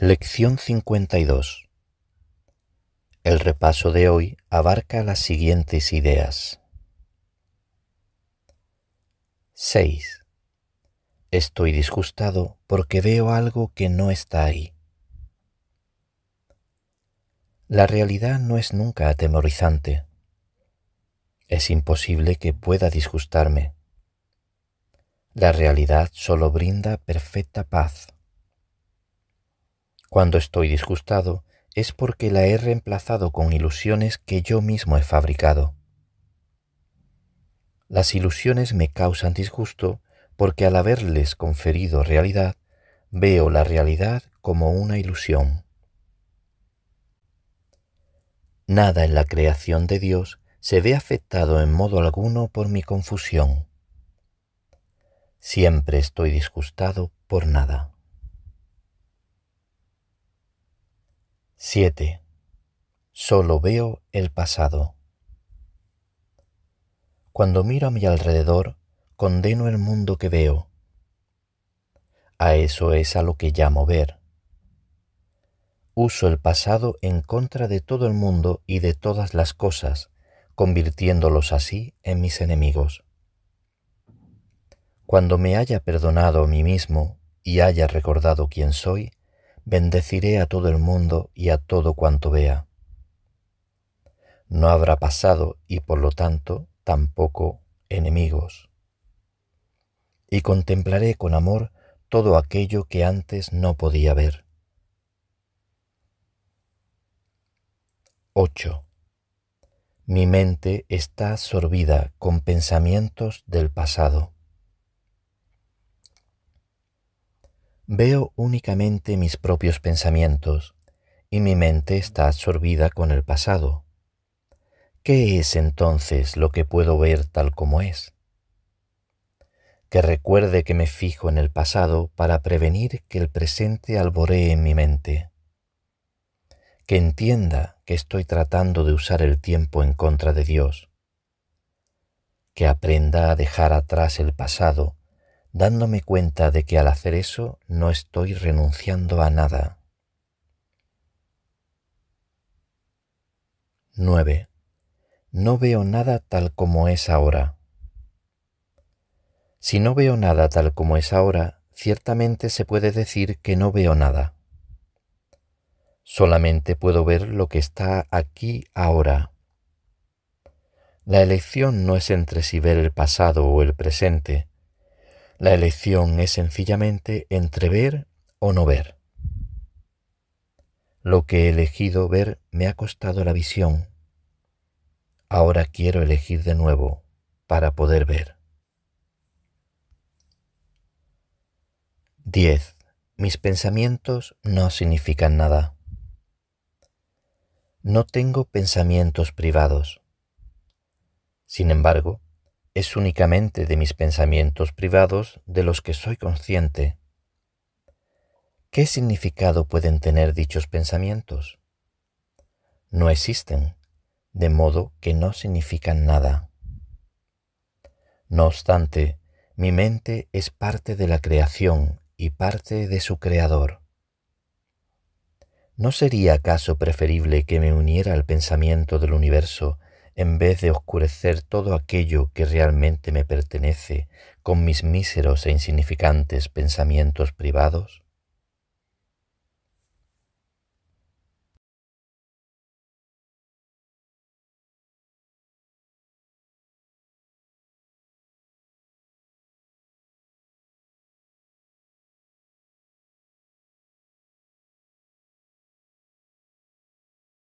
Lección 52. El repaso de hoy abarca las siguientes ideas. 6. Estoy disgustado porque veo algo que no está ahí. La realidad no es nunca atemorizante. Es imposible que pueda disgustarme. La realidad solo brinda perfecta paz. Cuando estoy disgustado es porque la he reemplazado con ilusiones que yo mismo he fabricado. Las ilusiones me causan disgusto porque al haberles conferido realidad, veo la realidad como una ilusión. Nada en la creación de Dios se ve afectado en modo alguno por mi confusión. Siempre estoy disgustado por nada. 7. Solo veo el pasado. Cuando miro a mi alrededor, condeno el mundo que veo. A eso es a lo que llamo ver. Uso el pasado en contra de todo el mundo y de todas las cosas, convirtiéndolos así en mis enemigos. Cuando me haya perdonado a mí mismo y haya recordado quién soy, bendeciré a todo el mundo y a todo cuanto vea. No habrá pasado y por lo tanto tampoco enemigos. Y contemplaré con amor todo aquello que antes no podía ver. 8. Mi mente está absorbida con pensamientos del pasado. Veo únicamente mis propios pensamientos y mi mente está absorbida con el pasado. ¿Qué es entonces lo que puedo ver tal como es? Que recuerde que me fijo en el pasado para prevenir que el presente alboree en mi mente. Que entienda que estoy tratando de usar el tiempo en contra de Dios. Que aprenda a dejar atrás el pasado dándome cuenta de que al hacer eso no estoy renunciando a nada. 9. No veo nada tal como es ahora. Si no veo nada tal como es ahora, ciertamente se puede decir que no veo nada. Solamente puedo ver lo que está aquí ahora. La elección no es entre si ver el pasado o el presente, la elección es sencillamente entre ver o no ver. Lo que he elegido ver me ha costado la visión. Ahora quiero elegir de nuevo para poder ver. 10. Mis pensamientos no significan nada. No tengo pensamientos privados. Sin embargo, es únicamente de mis pensamientos privados de los que soy consciente. ¿Qué significado pueden tener dichos pensamientos? No existen, de modo que no significan nada. No obstante, mi mente es parte de la creación y parte de su creador. ¿No sería acaso preferible que me uniera al pensamiento del universo en vez de oscurecer todo aquello que realmente me pertenece con mis míseros e insignificantes pensamientos privados?